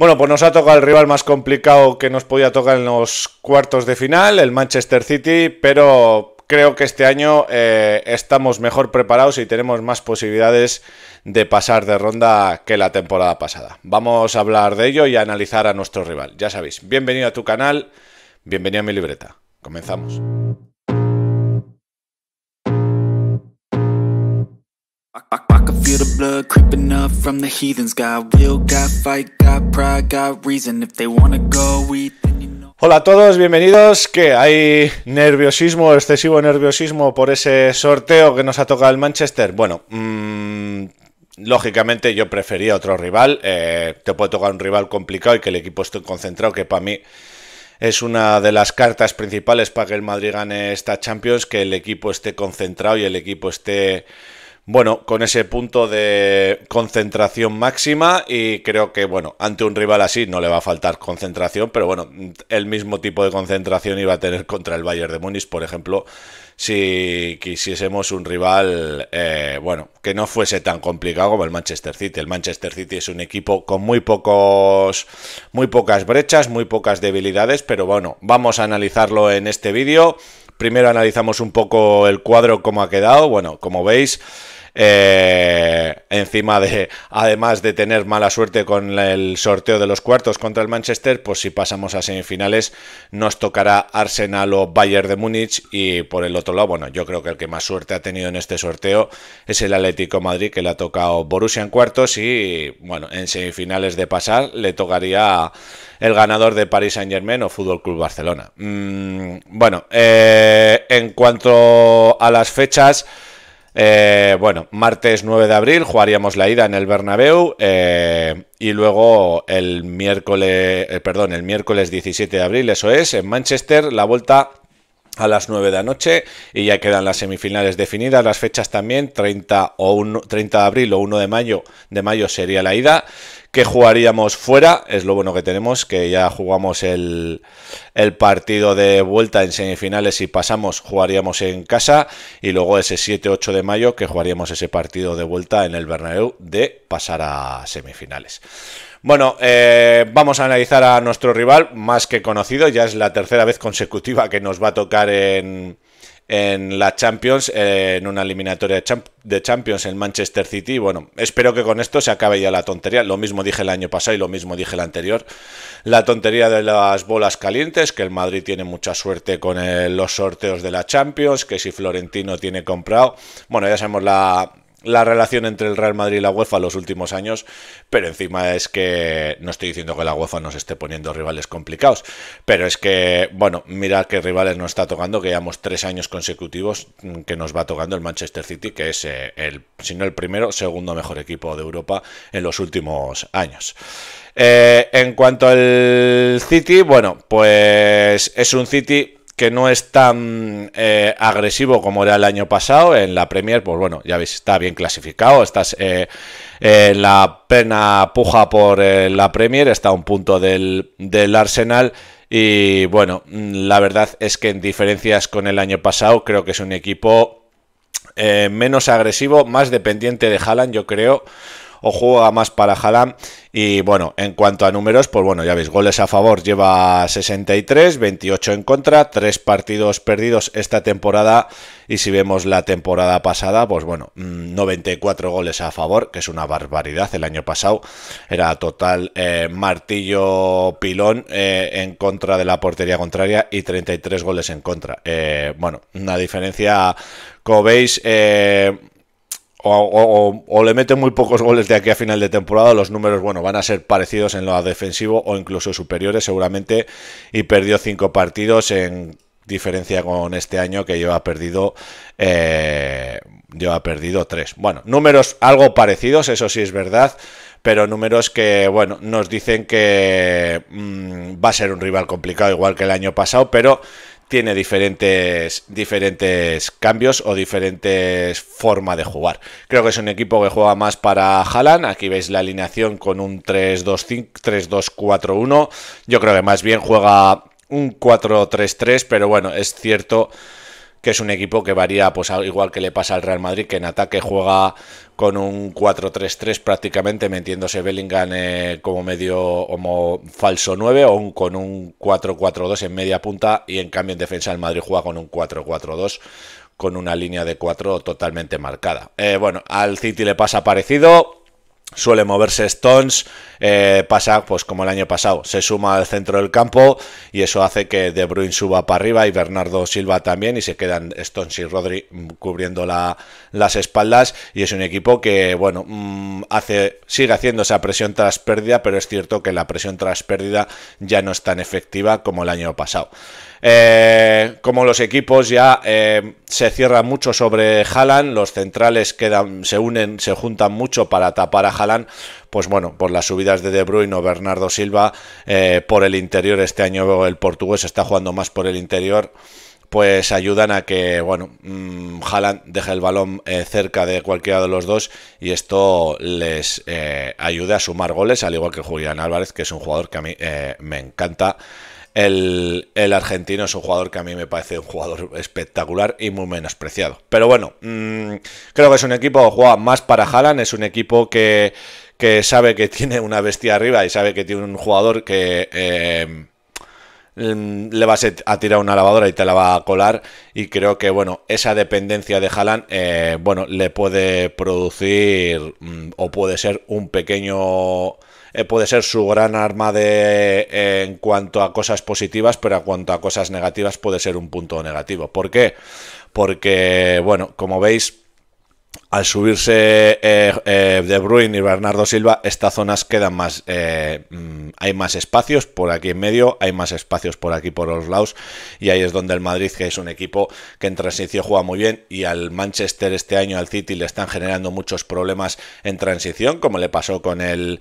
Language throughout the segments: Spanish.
Bueno, pues nos ha tocado el rival más complicado que nos podía tocar en los cuartos de final, el Manchester City, pero creo que este año eh, estamos mejor preparados y tenemos más posibilidades de pasar de ronda que la temporada pasada. Vamos a hablar de ello y a analizar a nuestro rival. Ya sabéis, bienvenido a tu canal, bienvenido a mi libreta. Comenzamos. Hola a todos, bienvenidos. Que hay nerviosismo, excesivo nerviosismo por ese sorteo que nos ha tocado el Manchester. Bueno, mm, lógicamente yo prefería otro rival. Eh, te puede tocar un rival complicado y que el equipo esté concentrado, que para mí es una de las cartas principales para que el Madrid gane esta Champions, que el equipo esté concentrado y el equipo esté bueno, con ese punto de concentración máxima y creo que, bueno, ante un rival así no le va a faltar concentración, pero bueno, el mismo tipo de concentración iba a tener contra el Bayern de Múnich, por ejemplo, si quisiésemos un rival, eh, bueno, que no fuese tan complicado como el Manchester City. El Manchester City es un equipo con muy pocos, muy pocas brechas, muy pocas debilidades, pero bueno, vamos a analizarlo en este vídeo. Primero analizamos un poco el cuadro, cómo ha quedado. Bueno, como veis, eh, encima de, además de tener mala suerte con el sorteo de los cuartos contra el Manchester, pues si pasamos a semifinales nos tocará Arsenal o Bayern de Múnich y por el otro lado, bueno, yo creo que el que más suerte ha tenido en este sorteo es el Atlético Madrid que le ha tocado Borussia en cuartos y bueno, en semifinales de pasar le tocaría el ganador de Paris Saint Germain o Fútbol Club Barcelona. Mm, bueno, eh, en cuanto a las fechas, eh, bueno, martes 9 de abril jugaríamos la ida en el Bernabéu eh, y luego el miércoles, eh, perdón, el miércoles 17 de abril, eso es, en Manchester, la vuelta a las 9 de la noche y ya quedan las semifinales definidas, las fechas también, 30, o 30 de abril o 1 de mayo, de mayo sería la ida que jugaríamos fuera. Es lo bueno que tenemos, que ya jugamos el, partido de vuelta en semifinales y pasamos, jugaríamos en casa. Y luego ese 7-8 de mayo que jugaríamos ese partido de vuelta en el Bernabéu de pasar a semifinales. Bueno, eh, vamos a analizar a nuestro rival, más que conocido, ya es la tercera vez consecutiva que nos va a tocar en, en la Champions, en una eliminatoria de, Champions en Manchester City. Bueno, espero que con esto se acabe ya la tontería. Lo mismo dije el año pasado y lo mismo dije el anterior. La tontería de las bolas calientes, que el Madrid tiene mucha suerte con eh, los sorteos de la Champions, que si Florentino tiene comprado. Bueno, ya sabemos la, la relación entre el Real Madrid y la UEFA los últimos años, pero encima es que no estoy diciendo que la UEFA nos esté poniendo rivales complicados, pero es que, bueno, mirad qué rivales nos está tocando, que llevamos tres años consecutivos que nos va tocando el Manchester City, que es eh, el, si no el primero, segundo mejor equipo de Europa en los últimos años. Eh, en cuanto al City, bueno, pues es un City que no es tan eh, agresivo como era el año pasado. En la Premier, pues bueno, ya veis, está bien clasificado. Estás eh, en la pena puja por eh, la Premier, está a un punto del, Arsenal. Y bueno, la verdad es que en diferencias con el año pasado, creo que es un equipo menos agresivo, más dependiente de Haaland, yo creo o juega más para Haaland. Y bueno, en cuanto a números, pues bueno, ya veis, goles a favor lleva 63, 28 en contra, 3 partidos perdidos esta temporada. Y si vemos la temporada pasada, pues bueno, 94 mm, goles a favor, que es una barbaridad. El año pasado era total eh, martillo pilón eh, en contra de la portería contraria y 33 goles en contra. Eh, bueno, una diferencia, como veis, o, le mete muy pocos goles de aquí a final de temporada, los números bueno, van a ser parecidos en lo defensivo o incluso superiores seguramente, y perdió cinco partidos en diferencia con este año que lleva perdido eh, lleva perdido tres. Bueno, números algo parecidos, eso sí es verdad, pero números que bueno nos dicen que mm, va a ser un rival complicado igual que el año pasado, pero tiene diferentes, diferentes cambios o diferentes formas de jugar. Creo que es un equipo que juega más para Haaland. Aquí veis la alineación con un 3-2-4-1. Yo creo que más bien juega un 4-3-3, pero bueno, es cierto que es un equipo que varía, pues igual que le pasa al Real Madrid, que en ataque juega con un 4-3-3 prácticamente, metiéndose Bellingham eh, como medio como falso 9 o con un 4-4-2 en media punta y en cambio en defensa el Madrid juega con un 4-4-2 con una línea de 4 totalmente marcada. Eh, bueno, al City le pasa parecido, suele moverse Stones, eh, pasa pues como el año pasado, se suma al centro del campo y eso hace que De Bruyne suba para arriba y Bernardo Silva también y se quedan Stones y Rodri mm, cubriendo las espaldas y es un equipo que bueno mm, hace sigue haciendo esa presión tras pérdida pero es cierto que la presión tras pérdida ya no es tan efectiva como el año pasado. Eh, como los equipos ya eh, se cierran mucho sobre Haaland, los centrales quedan, se unen, se juntan mucho para tapar a Haaland, pues bueno, por las subidas de De Bruyne o Bernardo Silva eh, por el interior, este año el portugués está jugando más por el interior pues ayudan a que, bueno, Jalan mm, deje el balón cerca de cualquiera de los dos y esto les ayude a sumar goles, al igual que Julián Álvarez, que es un jugador que a mí me encanta el, argentino es un jugador que a mí me parece un jugador espectacular y muy menospreciado. Pero bueno, mm, creo que es un equipo que juega más para Haaland, es un equipo que, sabe que tiene una bestia arriba y sabe que tiene un jugador que... Eh, mm, le vas a tirar una lavadora y te la va a colar y creo que bueno esa dependencia de Haaland eh, bueno le puede producir mm, o puede ser un pequeño eh, puede ser su gran arma de, eh, en cuanto a cosas positivas, pero en cuanto a cosas negativas puede ser un punto negativo. ¿Por qué? Porque, bueno, como veis, al subirse eh, De Bruyne y Bernardo Silva, estas zonas quedan más. Mm, hay más espacios por aquí en medio, hay más espacios por aquí por los lados, y ahí es donde el Madrid, que es un equipo que en transición juega muy bien, y al Manchester este año, al City, le están generando muchos problemas en transición, como le pasó con el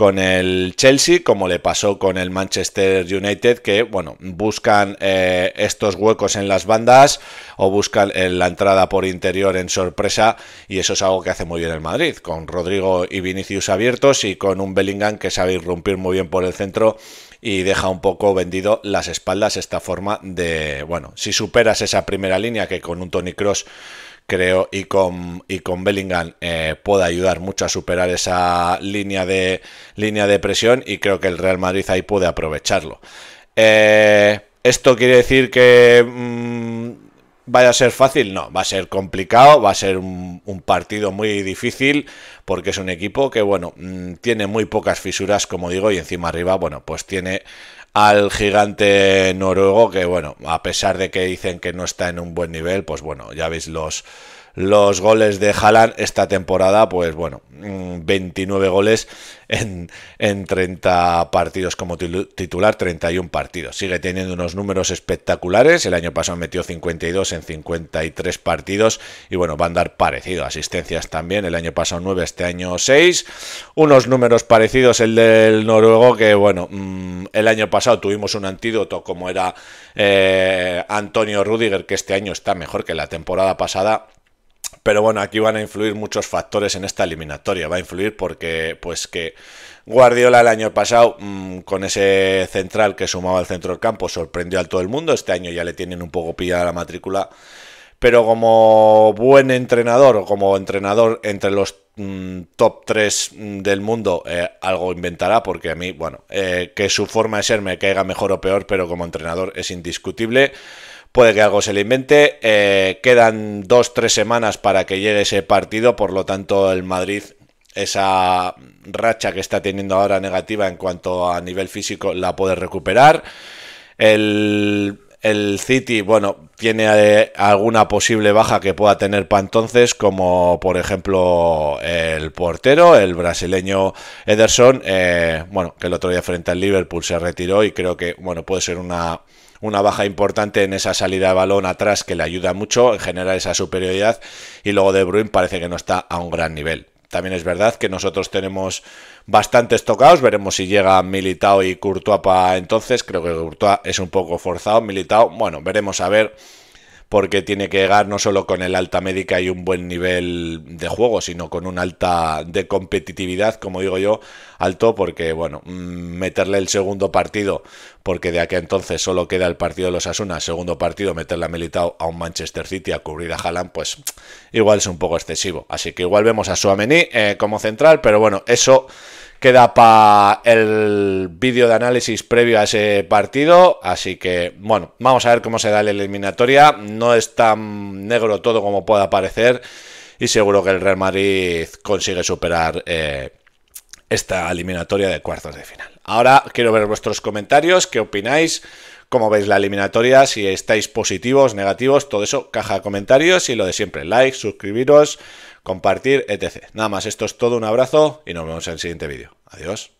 con el Chelsea, como le pasó con el Manchester United, que bueno, buscan eh, estos huecos en las bandas o buscan eh, la entrada por interior en sorpresa, y eso es algo que hace muy bien el Madrid, con Rodrigo y Vinicius abiertos y con un Bellingham que sabe irrumpir muy bien por el centro y deja un poco vendido las espaldas esta forma de, bueno, si superas esa primera línea que con un Tony Cross creo, y con, y con Bellingham eh, puede ayudar mucho a superar esa línea de, línea de presión y creo que el Real Madrid ahí puede aprovecharlo. Eh, ¿Esto quiere decir que mm, vaya a ser fácil? No, va a ser complicado, va a ser un, partido muy difícil porque es un equipo que, bueno, mm, tiene muy pocas fisuras, como digo, y encima arriba, bueno, pues tiene al gigante noruego, que bueno, a pesar de que dicen que no está en un buen nivel, pues bueno, ya veis los los goles de Haaland esta temporada, pues bueno, 29 mm, goles en, 30 partidos como titular, 31 partidos. Sigue teniendo unos números espectaculares, el año pasado metió 52 en 53 partidos y bueno, va a dar parecido, asistencias también, el año pasado 9, este año 6, unos números parecidos el del noruego que bueno, mm, el año pasado tuvimos un antídoto como era eh, Antonio Rudiger, que este año está mejor que la temporada pasada. Pero bueno, aquí van a influir muchos factores en esta eliminatoria. Va a influir porque, pues que Guardiola el año pasado, mm, con ese central que sumaba al centro del campo, sorprendió a todo el mundo. Este año ya le tienen un poco pillada la matrícula. Pero como buen entrenador o como entrenador entre los mm, top 3 mm, del mundo, eh, algo inventará, porque a mí, bueno, eh, que su forma de ser me caiga mejor o peor, pero como entrenador es indiscutible puede que algo se le invente. Eh, quedan dos, tres semanas para que llegue ese partido, por lo tanto el Madrid, esa racha que está teniendo ahora negativa en cuanto a nivel físico, la puede recuperar. El, City, bueno, tiene eh, alguna posible baja que pueda tener para entonces, como por ejemplo el portero, el brasileño Ederson, eh, bueno, que el otro día frente al Liverpool se retiró y creo que, bueno, puede ser una una baja importante en esa salida de balón atrás que le ayuda mucho, generar esa superioridad y luego De Bruin parece que no está a un gran nivel. También es verdad que nosotros tenemos bastantes tocados, veremos si llega Militao y Courtois para entonces, creo que Courtois es un poco forzado, Militao, bueno, veremos a ver porque tiene que llegar no solo con el alta médica y un buen nivel de juego, sino con un alta de competitividad, como digo yo, alto, porque bueno, mm, meterle el segundo partido, porque de aquí entonces solo queda el partido de los Asunas, segundo partido, meterle a Militao a un Manchester City a cubrir a Haaland, pues igual es un poco excesivo. Así que igual vemos a Suamení eh, como central, pero bueno, eso queda para el vídeo de análisis previo a ese partido. Así que, bueno, vamos a ver cómo se da la eliminatoria. No es tan negro todo como pueda parecer. Y seguro que el Real Madrid consigue superar eh, esta eliminatoria de cuartos de final. Ahora quiero ver vuestros comentarios, qué opináis, cómo veis la eliminatoria, si estáis positivos, negativos, todo eso, caja de comentarios y lo de siempre, like, suscribiros compartir, etc. Nada más, esto es todo, un abrazo y nos vemos en el siguiente vídeo. Adiós.